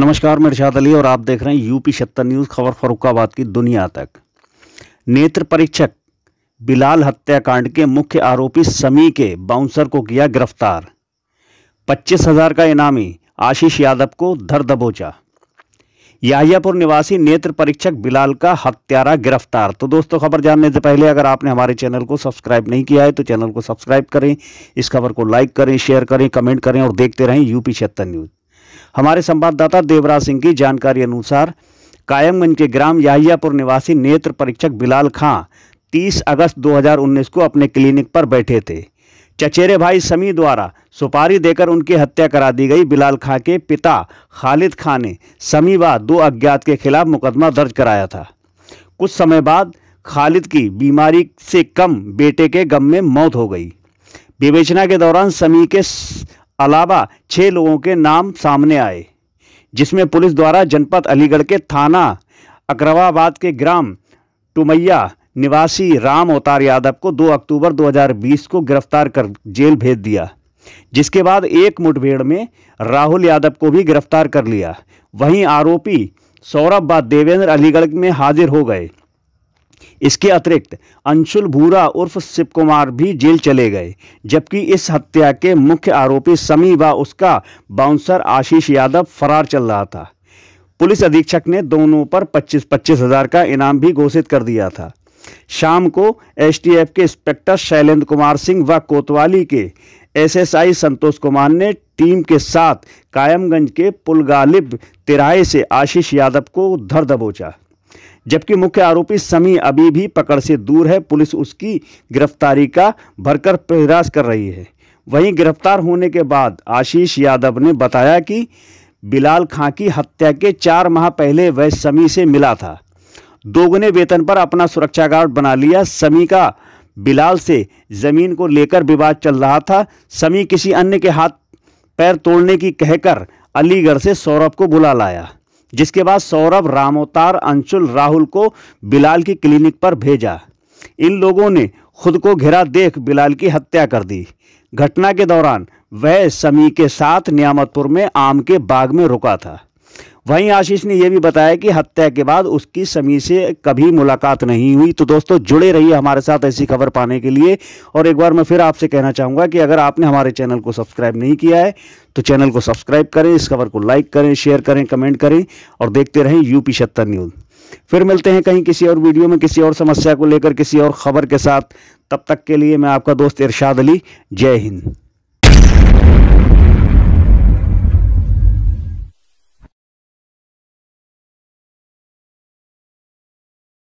नमस्कार मैं इर्शाद अली और आप देख रहे हैं यूपी छत्तर न्यूज़ खबर फरुखाबाद की दुनिया तक नेत्र परीक्षक बिलाल हत्याकांड के मुख्य आरोपी समी के बाउंसर को किया गिरफ्तार पच्चीस हजार का इनामी आशीष यादव को धर दबोचा याहियापुर निवासी नेत्र परीक्षक बिलाल का हत्यारा गिरफ्तार तो दोस्तों खबर जानने से पहले अगर आपने हमारे चैनल को सब्सक्राइब नहीं किया है तो चैनल को सब्सक्राइब करें इस खबर को लाइक करें शेयर करें कमेंट करें और देखते रहें यूपी छत्तर न्यूज़ हमारे संवाददाता देवराज सिंह की जानकारी अनुसार कायमगंज के ग्राम याहियापुर निवासी नेत्र परीक्षक बिलाल खां 30 अगस्त 2019 को अपने क्लिनिक पर बैठे थे चचेरे भाई समी द्वारा सुपारी देकर उनकी हत्या करा दी गई बिलाल खां के पिता खालिद खां ने समी व दो अज्ञात के खिलाफ मुकदमा दर्ज कराया था कुछ समय बाद खालिद की बीमारी से कम बेटे के गम में मौत हो गई विवेचना के दौरान समी के अलावा छः लोगों के नाम सामने आए जिसमें पुलिस द्वारा जनपद अलीगढ़ के थाना अकरवाबाद के ग्राम टुमैया निवासी राम अवतार यादव को 2 अक्टूबर 2020 को गिरफ्तार कर जेल भेज दिया जिसके बाद एक मुठभेड़ में राहुल यादव को भी गिरफ्तार कर लिया वहीं आरोपी सौरभ बाद देवेंद्र अलीगढ़ में हाजिर हो गए इसके अतिरिक्त अंशुल भूरा उर्फ शिव कुमार भी जेल चले गए जबकि इस हत्या के मुख्य आरोपी समी व उसका बाउंसर आशीष यादव फरार चल रहा था पुलिस अधीक्षक ने दोनों पर 25 पच्चीस हजार का इनाम भी घोषित कर दिया था शाम को एसटीएफ के इंस्पेक्टर शैलेंद्र कुमार सिंह व कोतवाली के एसएसआई संतोष कुमार ने टीम के साथ कायमगंज के पुलगालिब तिराए से आशीष यादव को धर दबोचा जबकि मुख्य आरोपी समी अभी भी पकड़ से दूर है पुलिस उसकी गिरफ्तारी का भरकर प्रयास कर रही है वहीं गिरफ्तार होने के बाद आशीष यादव ने बताया कि बिलाल खां की हत्या के चार माह पहले वह समी से मिला था दोगुने वेतन पर अपना सुरक्षा गार्ड बना लिया समी का बिलाल से ज़मीन को लेकर विवाद चल रहा था समी किसी अन्य के हाथ पैर तोड़ने की कहकर अलीगढ़ से सौरभ को बुला लाया जिसके बाद सौरभ रामोतार अंशुल राहुल को बिलाल की क्लिनिक पर भेजा इन लोगों ने खुद को घिरा देख बिलाल की हत्या कर दी घटना के दौरान वह समी के साथ नियामतपुर में आम के बाग में रुका था वहीं आशीष ने यह भी बताया कि हत्या के बाद उसकी समी से कभी मुलाकात नहीं हुई तो दोस्तों जुड़े रहिए हमारे साथ ऐसी खबर पाने के लिए और एक बार मैं फिर आपसे कहना चाहूँगा कि अगर आपने हमारे चैनल को सब्सक्राइब नहीं किया है तो चैनल को सब्सक्राइब करें इस खबर को लाइक करें शेयर करें कमेंट करें और देखते रहें यूपी छत्तर न्यूज़ फिर मिलते हैं कहीं किसी और वीडियो में किसी और समस्या को लेकर किसी और खबर के साथ तब तक के लिए मैं आपका दोस्त इरशाद अली जय हिंद